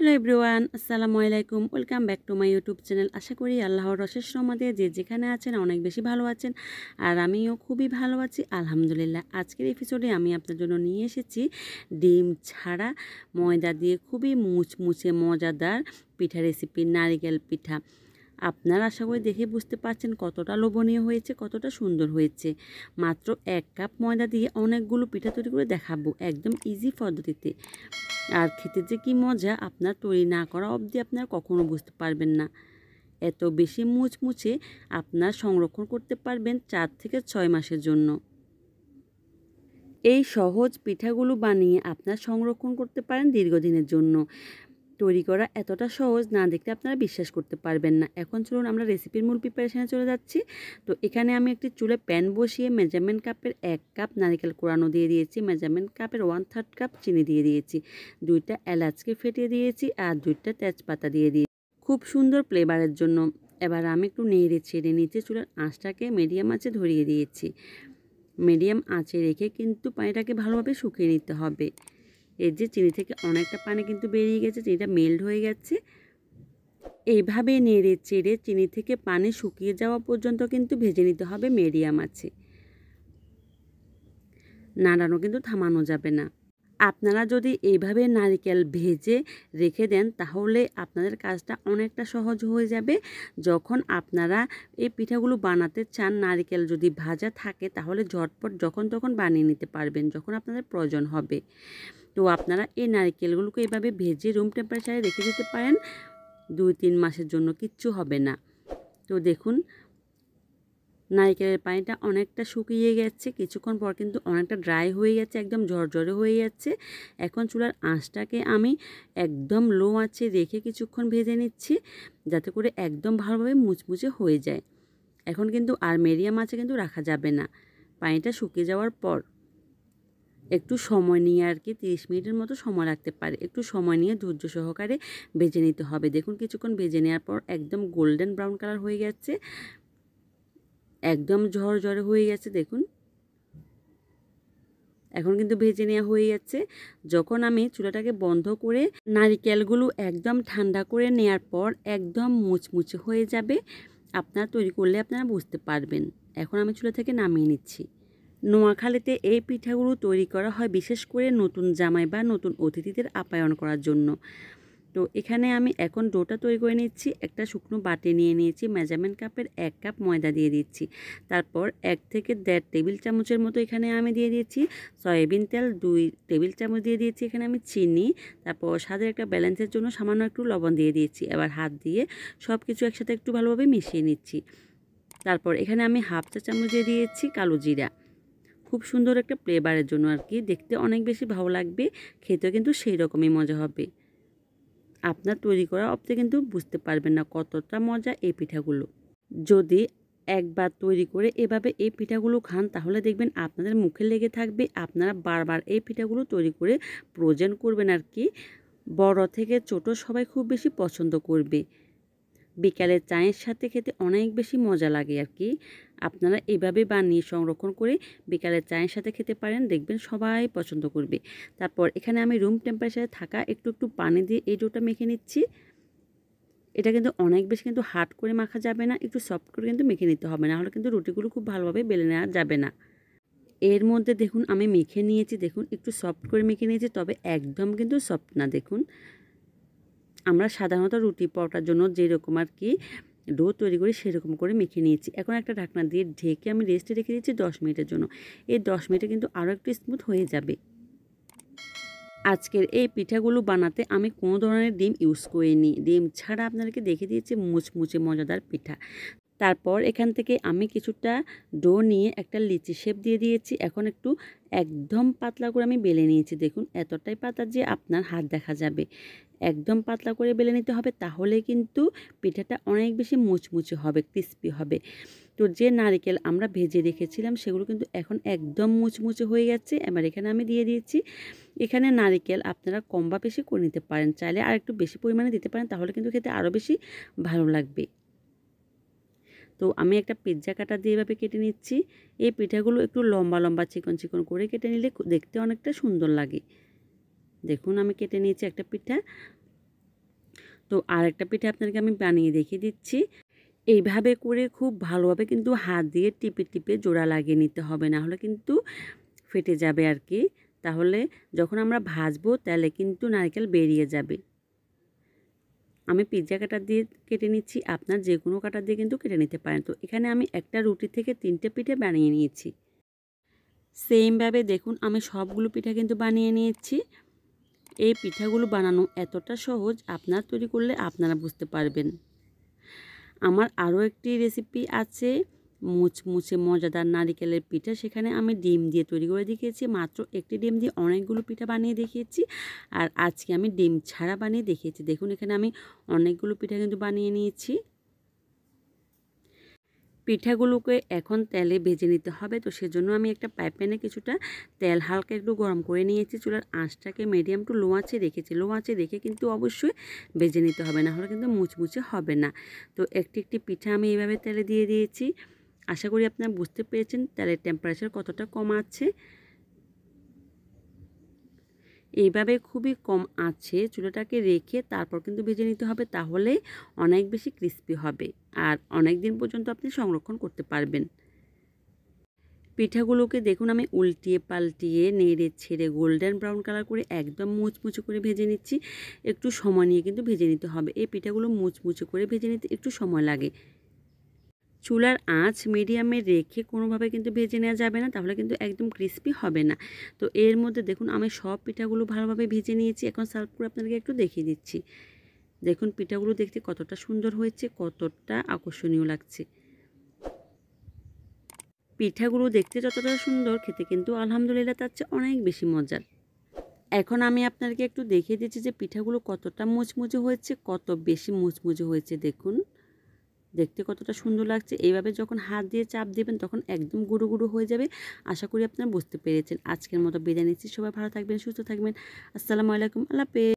hello everyone আসসালামু আলাইকুম welcome back to my YouTube channel আশা করি আল্লাহর অশেষ রহমতে যে যেখানে আছেন অনেক বেশি ভালো আছেন আর আমিও খুবই ভালো আছি আলহামদুলিল্লাহ আজকের এপিসোডে আমি আপনার জন্য নিয়ে এসেছি ডিম ছাড়া ময়দা দিয়ে খুবই মুচমুচে মজাদার পিঠা রেসিপি নারিকেল পিঠা আপনার আশা করি দেখে বুঝতে পারছেন কতটা লোভনীয় হয়েছে কতটা সুন্দর হয়েছে মাত্র এক কাপ ময়দা দিয়ে অনেকগুলো পিঠা তৈরি করে দেখাবো একদম ইজি পদ্ধতিতে আর খেতে যে কী মজা আপনার তৈরি না করা অবধি আপনার কখনো বুঝতে পারবেন না এত বেশি মুচমুচে আপনার সংরক্ষণ করতে পারবেন চার থেকে ছয় মাসের জন্য এই সহজ পিঠাগুলো বানিয়ে আপনার সংরক্ষণ করতে পারেন দীর্ঘদিনের জন্য তৈরি করা এতটা সহজ না দেখলে আপনারা বিশ্বাস করতে পারবেন না এখন চলুন আমরা রেসিপির মূল প্রিপারেশানে চলে যাচ্ছি তো এখানে আমি একটি চুলে প্যান বসিয়ে মেজারমেন্ট কাপের এক কাপ নারিকেল কোরানো দিয়ে দিয়েছি মেজারমেন্ট কাপের ওয়ান থার্ড কাপ চিনি দিয়ে দিয়েছি দুইটা এলাচকে ফেটিয়ে দিয়েছি আর দুইটা তেজপাতা দিয়ে দিয়েছি খুব সুন্দর ফ্লেভারের জন্য এবার আমি একটু নেড়ে ছেড়ে নিচে চুলের আঁচটাকে মিডিয়াম আঁচে ধরিয়ে দিয়েছি মিডিয়াম আঁচে রেখে কিন্তু পানিটাকে ভালোভাবে শুকিয়ে নিতে হবে এর যে চিনি থেকে অনেকটা পানি কিন্তু বেরিয়ে গেছে চিনিটা মেল্ট হয়ে গেছে এইভাবে নেড়ে চেড়ে চিনি থেকে পানি শুকিয়ে যাওয়া পর্যন্ত কিন্তু ভেজে নিতে হবে মিডিয়াম আছে নাড়ানো কিন্তু থামানো যাবে না আপনারা যদি এইভাবে নারিকেল ভেজে রেখে দেন তাহলে আপনাদের কাজটা অনেকটা সহজ হয়ে যাবে যখন আপনারা এই পিঠাগুলো বানাতে চান নারিকেল যদি ভাজা থাকে তাহলে ঝটপট যখন তখন বানিয়ে নিতে পারবেন যখন আপনাদের প্রয়োজন হবে তো আপনারা এই নারিকেলগুলোকে এভাবে ভেজে রুম টেম্পারেচারে রেখে দিতে পারেন দুই তিন মাসের জন্য কিচ্ছু হবে না তো দেখুন নারিকেলের পানিটা অনেকটা শুকিয়ে গেছে কিছুক্ষণ পর কিন্তু অনেকটা ড্রাই হয়ে গেছে একদম ঝরঝরে হয়ে যাচ্ছে এখন চুলার আঁচটাকে আমি একদম লো আছে রেখে কিছুক্ষণ ভেজে নিচ্ছি যাতে করে একদম ভালোভাবে মুচমুচে হয়ে যায় এখন কিন্তু আর মেরিয়াম আঁচে কিন্তু রাখা যাবে না পানিটা শুকিয়ে যাওয়ার পর একটু সময় নিয়ে আর কি তিরিশ মিনিটের মতো সময় লাগতে পারে একটু সময় নিয়ে ধৈর্য সহকারে ভেজে নিতে হবে দেখুন কিছুক্ষণ ভেজে নেওয়ার পর একদম গোল্ডেন ব্রাউন কালার হয়ে গেছে একদম ঝরঝরে হয়ে গেছে দেখুন এখন কিন্তু ভেজে নেওয়া হয়ে যাচ্ছে যখন আমি চুলাটাকে বন্ধ করে নারিকেলগুলো একদম ঠান্ডা করে নেয়ার পর একদম মুচমুচে হয়ে যাবে আপনারা তৈরি করলে আপনারা বুঝতে পারবেন এখন আমি চুলা থেকে নামিয়ে নিচ্ছি নোয়াখালীতে এই পিঠাগুলো তৈরি করা হয় বিশেষ করে নতুন জামাই বা নতুন অতিথিদের আপ্যায়ন করার জন্য তো এখানে আমি এখন ডোটা তৈরি করে নিচ্ছি একটা শুকনো বাটি নিয়ে নিয়েছি মেজারমেন্ট কাপের এক কাপ ময়দা দিয়ে দিচ্ছি তারপর এক থেকে দেড় টেবিল চামচের মতো এখানে আমি দিয়ে দিয়েছি সয়াবিন তেল দুই টেবিল চামচ দিয়ে দিয়েছি এখানে আমি চিনি তারপর স্বাদের একটা ব্যালেন্সের জন্য সামান্য একটু লবণ দিয়ে দিয়েছি এবার হাত দিয়ে সব কিছু একসাথে একটু ভালোভাবে মিশিয়ে নিচ্ছি তারপর এখানে আমি হাফ চা চামচ দিয়ে দিয়েছি কালো জিরা খুব সুন্দর একটা ফ্লেভারের জন্য আর কি দেখতে অনেক বেশি ভালো লাগবে খেতেও কিন্তু সেই রকমই মজা হবে আপনার তৈরি করা অবধি কিন্তু বুঝতে পারবেন না কতটা মজা এই পিঠাগুলো যদি একবার তৈরি করে এভাবে এই পিঠাগুলো খান তাহলে দেখবেন আপনাদের মুখে লেগে থাকবে আপনারা বারবার এই পিঠাগুলো তৈরি করে প্রয়োজন করবেন আর কি বড় থেকে ছোট সবাই খুব বেশি পছন্দ করবে বিকালে চায়ের সাথে খেতে অনেক বেশি মজা লাগে আর কি আপনারা এইভাবে বানিয়ে সংরক্ষণ করে বিকালে চায়ের সাথে খেতে পারেন দেখবেন সবাই পছন্দ করবে তারপর এখানে আমি রুম টেম্পারেচারে থাকা একটু একটু পানি দিয়ে এই ডোটা মেখে নিচ্ছি এটা কিন্তু অনেক বেশি কিন্তু হার্ড করে মাখা যাবে না একটু সফট করে কিন্তু মেখে নিতে হবে না হলে কিন্তু রুটিগুলো খুব ভালোভাবে বেলে নেওয়া যাবে না এর মধ্যে দেখুন আমি মেখে নিয়েছি দেখুন একটু সফট করে মেখে নিয়েছি তবে একদম কিন্তু সফট না দেখুন আমরা সাধারণত রুটি পরোটার জন্য যেরকম আর কি ডো তৈরি করে সেরকম করে মেখে নিয়েছি এখন একটা ঢাকনা দিয়ে ঢেকে আমি রেস্টে রেখে দিয়েছি দশ মিনিটের জন্য এই দশ মিনিটে কিন্তু আরও একটু স্মুথ হয়ে যাবে আজকের এই পিঠাগুলো বানাতে আমি কোনো ধরনের ডিম ইউজ করিনি ডিম ছাড়া আপনাদেরকে দেখে দিয়েছি মুচমুচে মজাদার পিঠা তারপর এখান থেকে আমি কিছুটা ডো নিয়ে একটা লিচি শেপ দিয়ে দিয়েছি এখন একটু একদম পাতলা করে আমি বেলে নিয়েছি দেখুন এতটাই পাতলা যে আপনার হাত দেখা যাবে একদম পাতলা করে বেলে নিতে হবে তাহলে কিন্তু পিঠাটা অনেক বেশি মুচমুচে হবে ক্রিস্পি হবে তো যে নারিকেল আমরা ভেজে রেখেছিলাম সেগুলো কিন্তু এখন একদম মুচমুচে হয়ে গেছে এবার এখানে আমি দিয়ে দিয়েছি এখানে নারিকেল আপনারা কম বা বেশি করে নিতে পারেন চাইলে আর একটু বেশি পরিমাণে দিতে পারেন তাহলে কিন্তু খেতে আরও বেশি ভালো লাগবে তো আমি একটা পিৎজা কাটা দিয়ে এভাবে কেটে নিচ্ছি এই পিঠাগুলো একটু লম্বা লম্বা চিকন চিকন করে কেটে নিলে দেখতে অনেকটা সুন্দর লাগে দেখুন আমি কেটে নিয়েছি একটা পিঠা তো আর একটা পিঠা আপনাদেরকে আমি বানিয়ে দেখিয়ে দিচ্ছি এইভাবে করে খুব ভালোভাবে কিন্তু হাত দিয়ে টিপে টিপে জোড়া লাগিয়ে নিতে হবে না হলে কিন্তু ফেটে যাবে আর কি তাহলে যখন আমরা ভাজবো তাহলে কিন্তু নারকেল বেরিয়ে যাবে আমি পিৎজা কাটা দিয়ে কেটে নিচ্ছি আপনার যে কোনো কাটা দিয়ে কিন্তু কেটে নিতে পারেন তো এখানে আমি একটা রুটি থেকে তিনটে পিঠে বানিয়ে নিয়েছি সেমভাবে দেখুন আমি সবগুলো পিঠা কিন্তু বানিয়ে নিয়েছি এই পিঠাগুলো বানানো এতটা সহজ আপনার তৈরি করলে আপনারা বুঝতে পারবেন আমার আরও একটি রেসিপি আছে মুচমুচে মজাদার নারিকেলের পিঠা সেখানে আমি ডিম দিয়ে তৈরি করে দেখিয়েছি মাত্র একটি ডিম দিয়ে অনেকগুলো পিঠা বানিয়ে দেখিয়েছি আর আজকে আমি ডিম ছাড়া বানিয়ে দেখিয়েছি দেখুন এখানে আমি অনেকগুলো পিঠা কিন্তু বানিয়ে নিয়েছি পিঠাগুলোকে এখন তেলে ভেজে নিতে হবে তো সেজন্য আমি একটা পাইপ প্যানে কিছুটা তেল হালকা একটু গরম করে নিয়েছি চুলার আঁচটাকে মিডিয়াম টু লো আঁচে রেখেছি লো আঁচে রেখে কিন্তু অবশ্যই ভেজে নিতে হবে না হলে কিন্তু মুচমুচে হবে না তো একটি একটি পিঠা আমি এইভাবে তেলে দিয়ে দিয়েছি আশা করি আপনারা বুঝতে পেরেছেন তেলের টেম্পারেচার কতটা কম আছে এইভাবে খুবই কম আছে চুলাটাকে রেখে তারপর কিন্তু ভেজে নিতে হবে তাহলে অনেক বেশি ক্রিস্পি হবে আর অনেক দিন পর্যন্ত আপনি সংরক্ষণ করতে পারবেন পিঠাগুলোকে দেখুন আমি উল্টিয়ে পাল্টিয়ে নেড়ে ছেড়ে গোল্ডেন ব্রাউন কালার করে একদম মুচমুচে করে ভেজে নিচ্ছি একটু সময় নিয়ে কিন্তু ভেজে নিতে হবে এই পিঠাগুলো মুচমুচে করে ভেজে নিতে একটু সময় লাগে চুলার আঁচ মিডিয়ামে রেখে কোনোভাবে কিন্তু ভেজে নেওয়া যাবে না তাহলে কিন্তু একদম ক্রিস্পি হবে না তো এর মধ্যে দেখুন আমি সব পিঠাগুলো ভালোভাবে ভেজে নিয়েছি এখন সার্ভ করে আপনাদেরকে একটু দেখিয়ে দিচ্ছি দেখুন পিঠাগুলো দেখতে কতটা সুন্দর হয়েছে কতটা আকর্ষণীয় লাগছে পিঠাগুলো দেখতে যতটা সুন্দর খেতে কিন্তু আলহামদুলিল্লাহ তার চেয়ে অনেক বেশি মজার এখন আমি আপনাদেরকে একটু দেখিয়ে দিচ্ছি যে পিঠাগুলো কতটা মুচমুচে হয়েছে কত বেশি মুচমুচে হয়েছে দেখুন দেখতে কতটা সুন্দর লাগছে এইভাবে যখন হাত দিয়ে চাপ দেবেন তখন একদম গুঁড়ো গুঁড়ো হয়ে যাবে আশা করি আপনারা বুঝতে পেরেছেন আজকের মতো বিদায় নিচ্ছি সবাই ভালো থাকবেন সুস্থ থাকবেন আসসালামু আলাইকুম আল্লাহ